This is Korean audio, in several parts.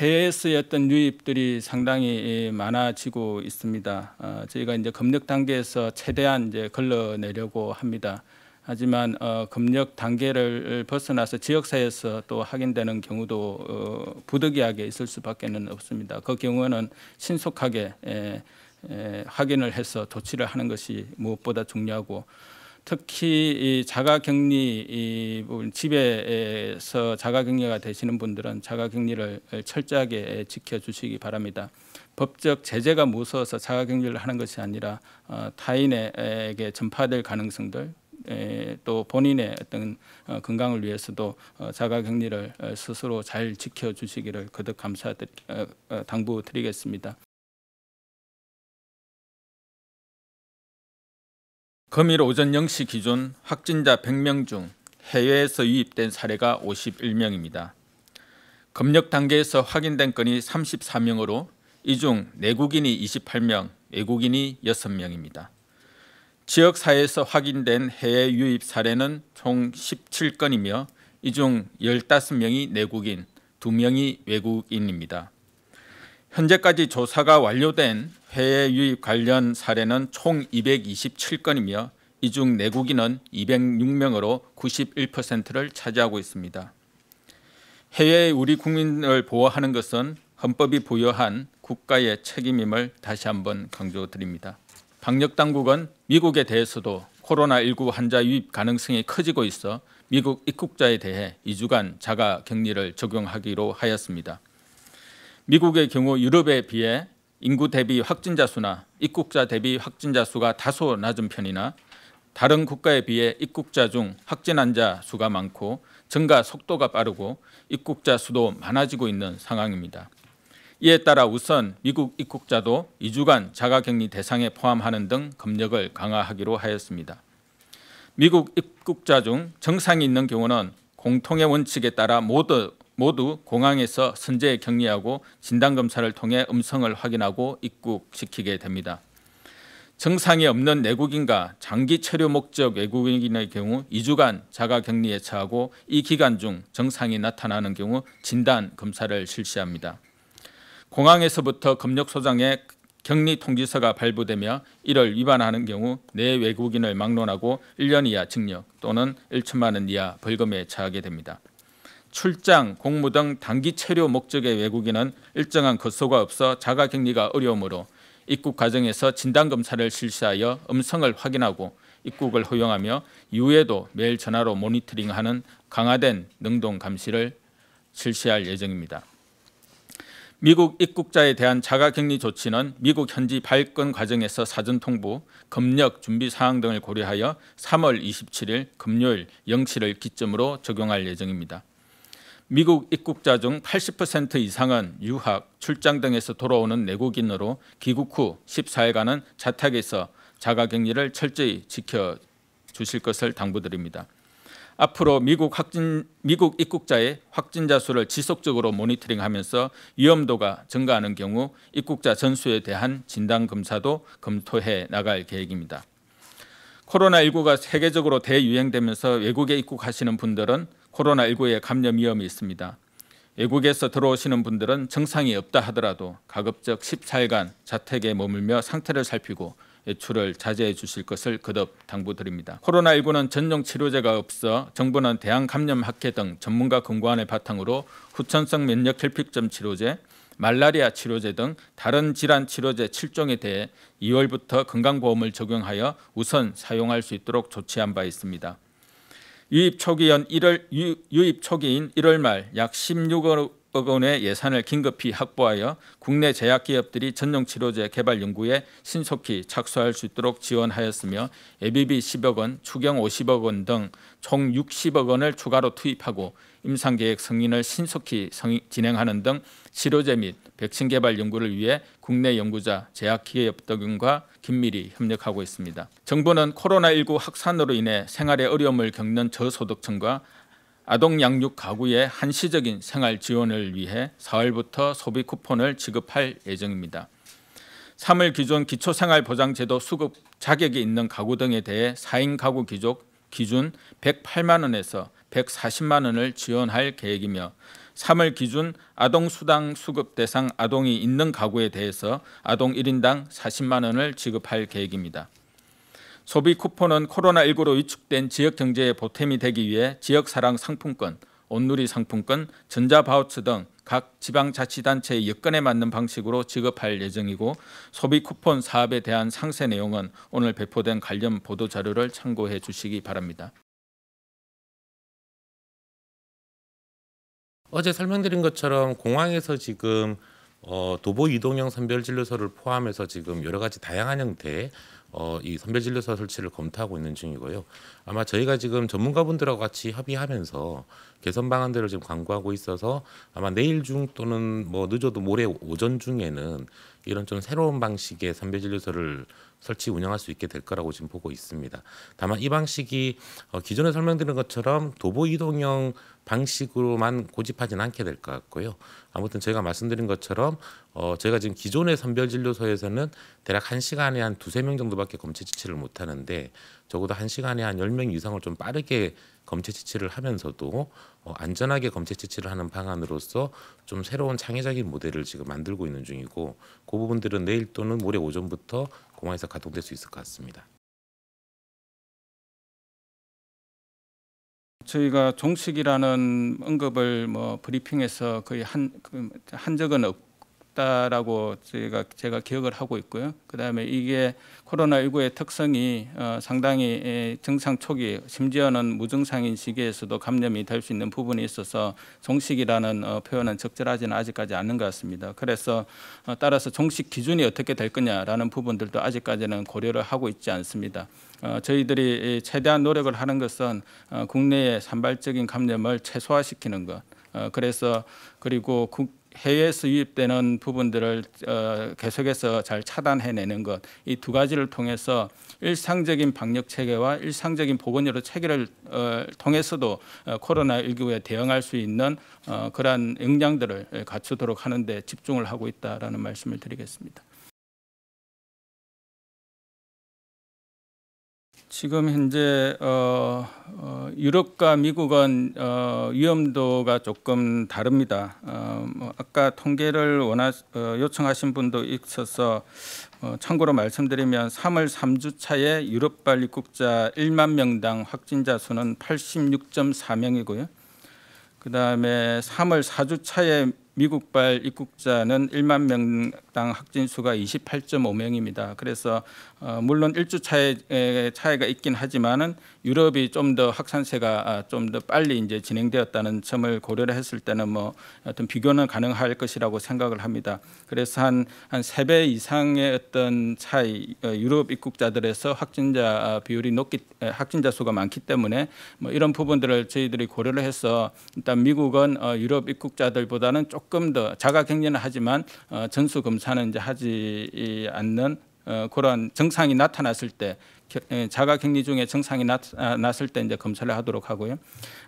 해외에서였던 유입들이 상당히 예, 많아지고 있습니다. 아, 저희가 이제 검역 단계에서 최대한 이제 걸러내려고 합니다. 하지만 어, 검역 단계를 벗어나서 지역사회에서 또 확인되는 경우도 어, 부득이하게 있을 수밖에 없습니다. 그 경우는 신속하게 예, 예, 확인을 해서 조치를 하는 것이 무엇보다 중요하고 특히 이 자가격리 이 부분 집에서 자가격리가 되시는 분들은 자가격리를 철저하게 지켜주시기 바랍니다. 법적 제재가 무서워서 자가격리를 하는 것이 아니라 어, 타인에게 전파될 가능성들 또 본인의 어떤 어, 건강을 위해서도 어, 자가격리를 스스로 잘 지켜주시기를 거듭 감사 당부드리겠습니다. 금일 오전 0시 기준 확진자 100명 중 해외에서 유입된 사례가 51명입니다. 검역 단계에서 확인된 건이 34명으로 이 중 내국인이 28명, 외국인이 6명입니다. 지역사회에서 확인된 해외 유입 사례는 총 17건이며 이 중 15명이 내국인, 2명이 외국인입니다. 현재까지 조사가 완료된 해외 유입 관련 사례는 총 227건이며 이 중 내국인은 206명으로 91%를 차지하고 있습니다. 해외의 우리 국민을 보호하는 것은 헌법이 부여한 국가의 책임임을 다시 한번 강조드립니다. 방역 당국은 미국에 대해서도 코로나19 환자 유입 가능성이 커지고 있어 미국 입국자에 대해 2주간 자가 격리를 적용하기로 하였습니다. 미국의 경우 유럽에 비해 인구 대비 확진자 수나 입국자 대비 확진자 수가 다소 낮은 편이나 다른 국가에 비해 입국자 중 확진 환자 수가 많고 증가 속도가 빠르고 입국자 수도 많아지고 있는 상황입니다. 이에 따라 우선 미국 입국자도 2주간 자가격리 대상에 포함하는 등 검역을 강화하기로 하였습니다. 미국 입국자 중증상이 있는 경우는 공통의 원칙에 따라 모두 모두 공항에서 선제 격리하고 진단 검사를 통해 음성을 확인하고 입국시키게 됩니다. 증상이 없는 내국인과 장기 체류 목적 외국인의 경우 2주간 자가 격리에 처하고 이 기간 중 증상이 나타나는 경우 진단 검사를 실시합니다. 공항에서부터 검역소장의 격리 통지서가 발부되며 이를 위반하는 경우 내 네 외국인을 막론하고 1년 이하 징역 또는 1천만 원 이하 벌금에 처하게 됩니다. 출장, 공무 등 단기 체류 목적의 외국인은 일정한 거소가 없어 자가격리가 어려우므로 입국 과정에서 진단검사를 실시하여 음성을 확인하고 입국을 허용하며 이후에도 매일 전화로 모니터링하는 강화된 능동 감시를 실시할 예정입니다. 미국 입국자에 대한 자가격리 조치는 미국 현지 발권 과정에서 사전 통보, 검역 준비 사항 등을 고려하여 3월 27일 금요일 0시를 기점으로 적용할 예정입니다. 미국 입국자 중 80% 이상은 유학, 출장 등에서 돌아오는 내국인으로 귀국 후 14일간은 자택에서 자가격리를 철저히 지켜 주실 것을 당부드립니다. 앞으로 미국 확진 미국 입국자의 확진자 수를 지속적으로 모니터링하면서 위험도가 증가하는 경우 입국자 전수에 대한 진단 검사도 검토해 나갈 계획입니다. 코로나19가 세계적으로 대유행되면서 외국에 입국하시는 분들은 코로나1 9에 감염 위험이 있습니다. 외국에서 들어오시는 분들은 증상이 없다 하더라도 가급적 14일간 자택에 머물며 상태를 살피고 외출을 자제해 주실 것을 거듭 당부드립니다. 코로나19는 전용 치료제가 없어 정부는 대항 감염 학회 등 전문가 권고안을 바탕으로 후천성 면역 결핍점 치료제, 말라리아 치료제 등 다른 질환 치료제 7종에 대해 2월부터 건강보험을 적용하여 우선 사용할 수 있도록 조치한 바 있습니다. 유입 초기인 1월 유, 입 초기인 1월 말 약 16억 억 원의 예산을 긴급히 확보하여 국내 제약기업들이 전용 치료제 개발 연구에 신속히 착수할 수 있도록 지원하였으며 예비비 10억 원, 추경 50억 원 등 총 60억 원을 추가로 투입하고 임상계획 승인을 신속히 성인, 진행하는 등 치료제 및 백신 개발 연구를 위해 국내 연구자, 제약기업 등과 긴밀히 협력하고 있습니다. 정부는 코로나19 확산으로 인해 생활의 어려움을 겪는 저소득층과 아동 양육 가구의 한시적인 생활 지원을 위해 4월부터 소비 쿠폰을 지급할 예정입니다. 3월 기존 기초생활보장제도 수급 자격이 있는 가구 등에 대해 4인 가구 기족 기준 108만 원에서 140만 원을 지원할 계획이며 3월 기준 아동수당 수급 대상 아동이 있는 가구에 대해서 아동 1인당 40만 원을 지급할 계획입니다. 소비 쿠폰은 코로나19로 위축된 지역 경제에 보탬이 되기 위해 지역 사랑 상품권, 온누리 상품권, 전자바우처 등 각 지방자치단체의 여건에 맞는 방식으로 지급할 예정이고 소비 쿠폰 사업에 대한 상세 내용은 오늘 배포된 관련 보도자료를 참고해 주시기 바랍니다. 어제 설명드린 것처럼 공항에서 지금 어, 도보 이동형 선별진료소를 포함해서 지금 여러 가지 다양한 형태의 어, 이 선별진료소 설치를 검토하고 있는 중이고요. 아마 저희가 지금 전문가분들하고 같이 협의하면서 개선 방안들을 지금 강구하고 있어서 아마 내일 중 또는 뭐 늦어도 모레 오전 중에는 이런 좀 새로운 방식의 선별 진료소를 설치 운영할 수 있게 될 거라고 지금 보고 있습니다. 다만 이 방식이 어, 기존에 설명드린 것처럼 도보 이동형 방식으로만 고집하진 않게 될 것 같고요. 아무튼 제가 말씀드린 것처럼 어, 제가 지금 기존의 선별진료소에서는 대략 한시간에한 두세 명 정도밖에 검체 지체를 못하는데 적어도 한시간에한 열 명 이상을 좀 빠르게 검체 채취를 하면서도 어, 안전하게 검체 채취를 하는 방안으로서 좀 새로운 창의적인 모델을 지금 만들고 있는 중이고 그 부분들은 내일 또는 모레 오전부터 공항에서 가동될 수 있을 것 같습니다. 저희가 종식이라는 언급을 뭐 브리핑에서 거의 한, 그, 한 적은 없고 있다라고 제가 제가 기억을 하고 있고요. 그다음에 이게 코로나19의 특성이 어, 상당히 예, 증상 초기 심지어는 무증상인 시기에서도 감염이 될 수 있는 부분이 있어서 종식이라는 어, 표현은 적절하지는 아직까지 않는 것 같습니다. 그래서 어, 따라서 종식 기준이 어떻게 될 거냐라는 부분들도 아직까지는 고려를 하고 있지 않습니다. 어, 저희들이 최대한 노력을 하는 것은 어, 국내의 산발적인 감염을 최소화시키는 것. 어, 그래서 그리고 국, 해외 에서유입되는 부분들을 어, 계속해서 잘 차단해내는 것 이 두 가지를 통해서 일상적인 방역 체계와 일상적인 보건료료 체계를 어, 통해서도 어, 코로나 19에 대응할 수 있는 어, 그러한 역량들을 갖추도록 하는데 집중을 하고 있다라는 말씀을 드리겠습니다. 지금 현재 어, 어, 유럽과 미국은 어, 위험도가 조금 다릅니다. 어, 뭐 아까 통계를 원하 어, 요청하신 분도 있어서 어, 참고로 말씀드리면 3월 3주 차에 유럽발 입국자 1만 명당 확진자 수는 86.4명이고요. 그 다음에 3월 4주 차에 미국발 입국자는 1만 명당 확진 수가 28.5명입니다. 그래서 어, 물론 일주 차에 차이가 있긴 하지만은 유럽이 좀 더 확산세가 아, 좀더 빨리 이제 진행되었다는 점을 고려를 했을 때는 뭐 어떤 비교는 가능할 것이라고 생각을 합니다. 그래서 한 한 세 배 이상의 어떤 차이 어, 유럽 입국자들에서 확진자 아, 비율이 높기 확진자 수가 많기 때문에 뭐 이런 부분들을 저희들이 고려를 해서 일단 미국은 어, 유럽 입국자들보다는 조금 조금 더 자가 격리는 하지만 어, 전수 검사는 이제 하지 않는 어, 그런 증상이 나타났을 때 예, 자가격리 중에 증상이 났, 아, 을때 이제 검사를 하도록 하고요.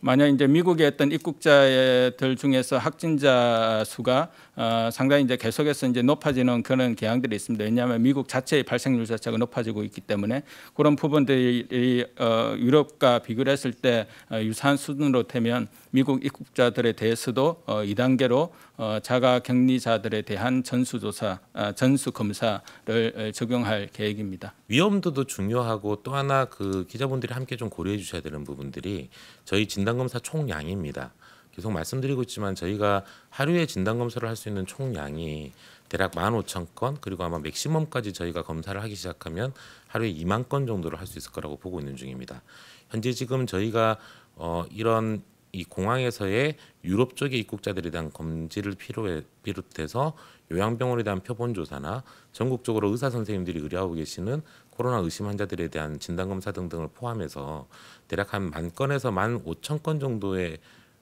만약 이제 미국에 했던 입국자들 중에서 확진자 수가 어, 상당히 이제 계속해서 이제 높아지는 그런 경향들이 있습니다. 왜냐하면 미국 자체의 발생률 자체가 높아지고 있기 때문에 그런 부분들이 어, 유럽과 비교를 했을 때 어, 유사한 수준으로 되면 미국 입국자들에 대해서도 2단계로 자가격리자들에 대한 전수조사, 아, 전수검사를 적용할 계획입니다. 위험도도 중요한 하고 또 하나 그 기자분들이 함께 좀 고려해 주셔야 되는 부분들이 저희 진단검사 총량입니다. 계속 말씀드리고 있지만 저희가 하루에 진단검사를 할 수 있는 총량이 대략 만 오천 건 그리고 아마 맥시멈까지 저희가 검사를 하기 시작하면 하루에 이만건 정도를 할 수 있을 거라고 보고 있는 중입니다. 현재 지금 저희가 어, 이런 이 공항에서의 유럽 쪽의 입국자들에 대한 검지를 필요해 비롯해서 요양병원에 대한 표본 조사나 전국적으로 의사 선생님들이 의뢰하고 계시는 코로나 의심 환자들에 대한 진단 검사 등등을 포함해서 대략 한 만 건에서 만 오천 건 정도의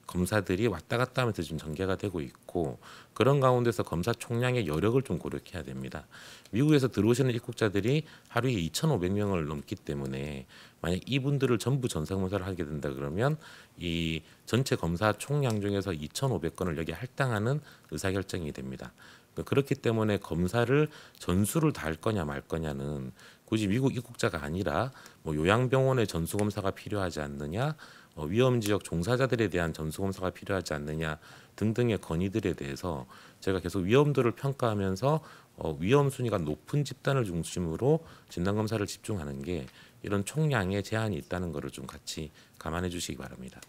검사들이 왔다 갔다 하면서 지금 전개가 되고 있고 그런 가운데서 검사 총량의 여력을 좀 고려해야 됩니다. 미국에서 들어오시는 입국자들이 하루에 2,500명을 넘기 때문에 만약 이분들을 전부 전상검사를 하게 된다 그러면 이 전체 검사 총량 중에서 2,500건을 여기 할당하는 의사결정이 됩니다. 그렇기 때문에 검사를 전수를 다 할 거냐 말 거냐는 굳이 미국 입국자가 아니라 뭐 요양병원의 전수검사가 필요하지 않느냐 어, 위험 지역 종사자들에 대한 전수 검사가 필요하지 않느냐 등등의 건의들에 대해서 제가 계속 위험도를 평가하면서 어, 위험 순위가 높은 집단을 중심으로 진단 검사를 집중하는 게 이런 총량의 제한이 있다는 것을 좀 같이 감안해 주시기 바랍니다.